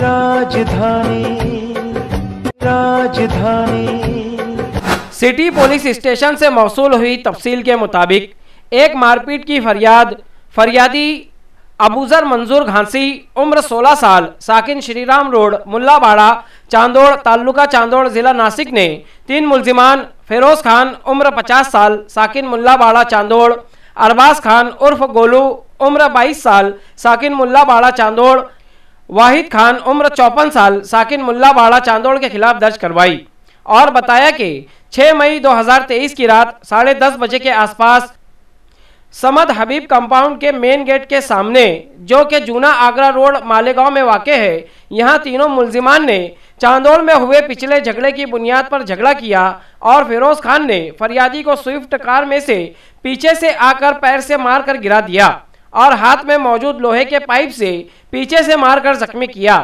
राजधानी राजधानी city police station से मौसू हुई तफसील के मुताबिक एक मारपीट की फरियाद फरियादी अबूजर मंजूर घांसी उम्र 16 साल साकिन श्रीराम रोड मुल्लाबाड़ा चांदोड़ ताल्लुका चांदोड़ ज़िला नासिक ने तीन मुलजिमान फिरोज़ खान उम्र 50 साल साकिन मुल्लाबाड़ा चांदोड़ अरबाज खान उर्फ गोलू उम्र 22 साल साकिन मुल्लाबाड़ा चांदोड़ वाहिद खान उम्र चौपन साल साकिन बाड़ा चांदोड़ के खिलाफ दर्ज करवाई और बताया कि 6 मई 2023 की रात साढ़े दस बजे के आसपास समद हबीब कंपाउंड के मेन गेट के सामने जो कि जूना आगरा रोड मालेगांव में वाक़ है यहां तीनों मुलजिमान ने चांदोड़ में हुए पिछले झगड़े की बुनियाद पर झगड़ा किया और फिरोज़ खान ने फरियादी को स्विफ्ट कार में से पीछे से आकर पैर से मार गिरा दिया और हाथ में मौजूद लोहे के पाइप से पीछे से मारकर जख्मी किया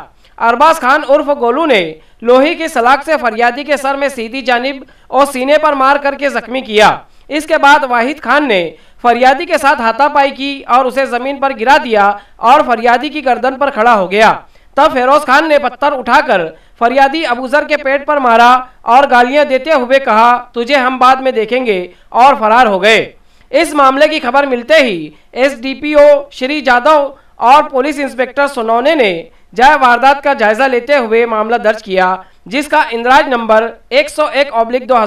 अरबाज खान उर्फ गोलू ने लोहे की सलाख से फरियादी के सर में सीधी जानब और सीने पर मार करके जख्मी किया इसके बाद वाहिद खान ने फरियादी के साथ हाथापाई की और उसे ज़मीन पर गिरा दिया और फरियादी की गर्दन पर खड़ा हो गया तब फेरोज खान ने पत्थर उठाकर फरियादी अबूजर के पेट पर मारा और गालियां देते हुए कहा तुझे हम बाद में देखेंगे और फरार हो गए इस मामले की खबर मिलते ही एसडीपीओ श्री जादव और पुलिस इंस्पेक्टर सोनौने ने जय वारदात का जायजा लेते हुए मामला दर्ज किया जिसका इंदराज नंबर 101 ऑब्लिक दो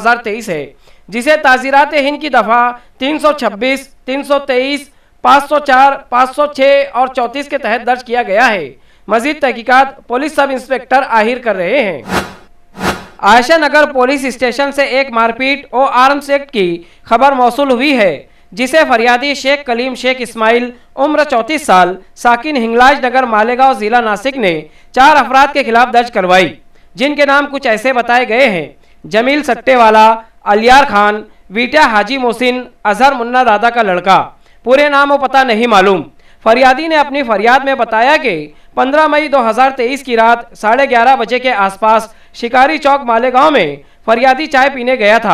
है जिसे ताजीरात हिंद की दफ़ा 326, 323, 504, 506 और 34 के तहत दर्ज किया गया है मजीद तहकीकत पुलिस सब इंस्पेक्टर आहिर कर रहे हैं आयशा नगर पुलिस स्टेशन से एक मारपीट और आर्म्स एक्ट की खबर मौसू हुई है जिसे फरियादी शेख कलीम शेख इस्माइल उम्र चौंतीस साल साकिन हिंगलाज नगर मालेगांव ज़िला नासिक ने चार अफराद के खिलाफ दर्ज करवाई जिनके नाम कुछ ऐसे बताए गए हैं जमील सट्टेवाला अलियार खान वीटा हाजी मोहसिन अजहर मुन्ना दादा का लड़का पूरे नाम और पता नहीं मालूम फरियादी ने अपनी फरियाद में बताया कि 15 मई 2023 की रात साढ़े ग्यारह बजे के आसपास शिकारी चौक मालेगांव में फरियादी चाय पीने गया था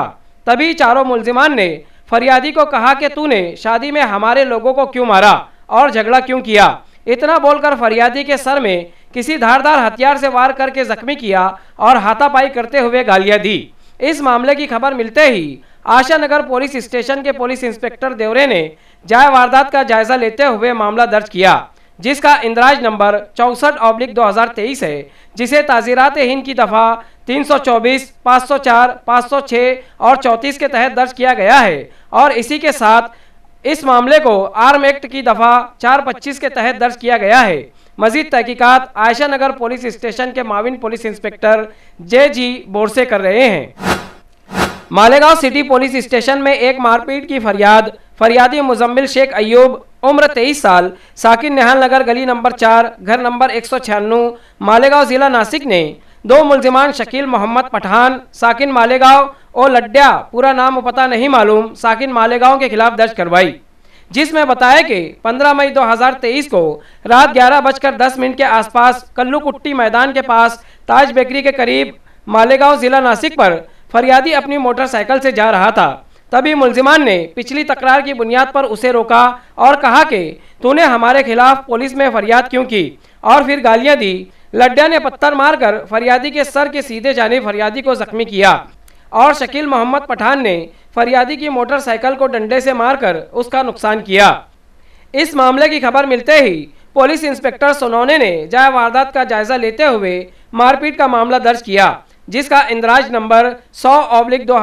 तभी चारों मुलजिमान ने फरियादी को कहा कि तूने शादी में हमारे लोगों को क्यों मारा और झगड़ा क्यों किया इतना बोलकर फरियादी के सर में किसी धारदार हथियार से वार करके जख्मी किया और हाथापाई करते हुए गालियां दी इस मामले की खबर मिलते ही आशा नगर पुलिस स्टेशन के पुलिस इंस्पेक्टर देवरे ने जाय वारदात का जायजा लेते हुए मामला दर्ज किया जिसका इंदराज नंबर चौसठ ऑब्लिक दो है जिसे ताजीरात हिंद की दफ़ा 324, 504, 506 और 34 के तहत दर्ज किया गया है और इसी के साथ इस मामले को आर्म एक्ट की दफ़ा 425 के तहत दर्ज किया गया है मजीद तहकीकत आयशा नगर पुलिस स्टेशन के माविन police inspector J G Borse कर रहे हैं मालेगांव सिटी पुलिस स्टेशन में एक मारपीट की फरियाद फरियादी मुजम्मिल शेख अयूब उम्र तेईस साल साकिन नेहाल नगर गली नंबर चार घर नंबर एक सौ मालेगांव जिला नासिक ने दो मुलजिमान शकील मोहम्मद पठान साकििन मालेगांव और लड्डा पूरा नाम पता नहीं मालूम साकििन मालेगांव के खिलाफ दर्ज करवाई जिसमें बताया कि 15 मई 2023 को रात ग्यारह बजकर दस मिनट के आसपास कल्लू कुट्टी मैदान के पास ताज बेकरी के करीब मालेगांव जिला नासिक पर फरियादी अपनी मोटरसाइकिल से जा रहा था तभी मुलजिमान ने पिछली तकरार की बुनियाद पर उसे रोका और कहा कि तूने हमारे खिलाफ पुलिस में फरियाद क्यों की और फिर गालियां दी लड्डा ने पत्थर मारकर फरियादी के सर के सीधे जाने फरियादी को जख्मी किया और शकील मोहम्मद पठान ने फरियादी की मोटरसाइकिल को डंडे से मारकर उसका नुकसान किया इस मामले की खबर मिलते ही पुलिस इंस्पेक्टर सोनोने ने जाय वारदात का जायजा लेते हुए मारपीट का मामला दर्ज किया जिसका इंदिराज नंबर सौ ऑब्लिक दो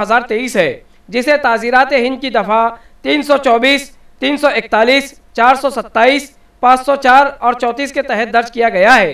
है जिसे ताज़ीरत हिंद की दफ़ा तीन सौ चौबीस तीन सौ इकतालीस चार सौ सत्ताईस पाँच सौ चार और चौंतीस के तहत दर्ज किया गया है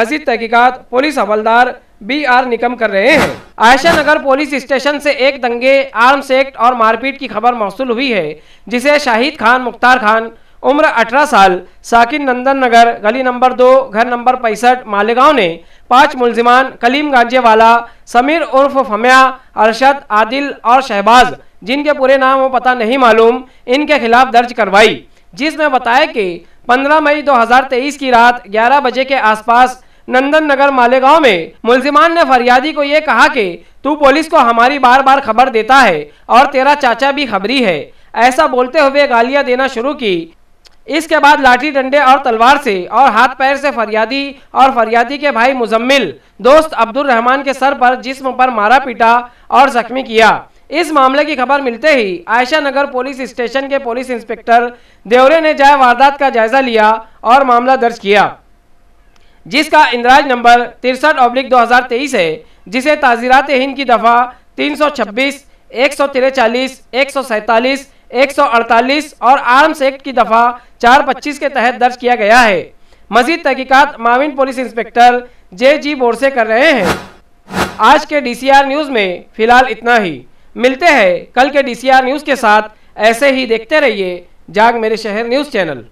मजीद तहकीकत पुलिस हवलदार बी आर निकम कर रहे हैं आयशा नगर पुलिस स्टेशन से एक दंगे आर्म्स एक्ट और मारपीट की खबर मौसू हुई है जिसे शाहिद खान मुख्तार खान उम्र 18 साल साकिन नंदन नगर गली नंबर दो घर नंबर पैंसठ मालेगांव ने पांच मुलजिमान कलीम गांजे वाला समीर उर्फ फमिया अरशद आदिल और शहबाज जिनके पूरे नाम वो पता नहीं मालूम इनके खिलाफ दर्ज करवाई जिसमें बताया कि 15 मई 2023 की रात 11 बजे के आसपास नंदन नगर मालेगांव में मुलजिमान ने फरियादी को ये कहा कि तू पुलिस को हमारी बार बार खबर देता है और तेरा चाचा भी खबरी है ऐसा बोलते हुए गालियां देना शुरू की इसके बाद लाठी डंडे और तलवार से और हाथ पैर से फरियादी और फरियादी के भाई मुजम्मिल दोस्त अब्दुल रहमान के सर पर जिस्म पर मारा पीटा और जख्मी किया इस मामले की खबर मिलते ही आयशा नगर पुलिस स्टेशन के पुलिस इंस्पेक्टर देवरे ने जाय वारदात का जायजा लिया और मामला दर्ज किया जिसका इंदिराज नंबर तिरसठ अब्लिक दो है जिसे ताजीरात हिंद की दफ़ा तीन सौ 148 और आर्म्स एक्ट की दफा 425 के तहत दर्ज किया गया है मजीद तहकीकत माविन police inspector J G Borse कर रहे हैं आज के डीसीआर न्यूज़ में फिलहाल इतना ही मिलते हैं कल के डीसीआर न्यूज़ के साथ ऐसे ही देखते रहिए जाग मेरे शहर न्यूज़ चैनल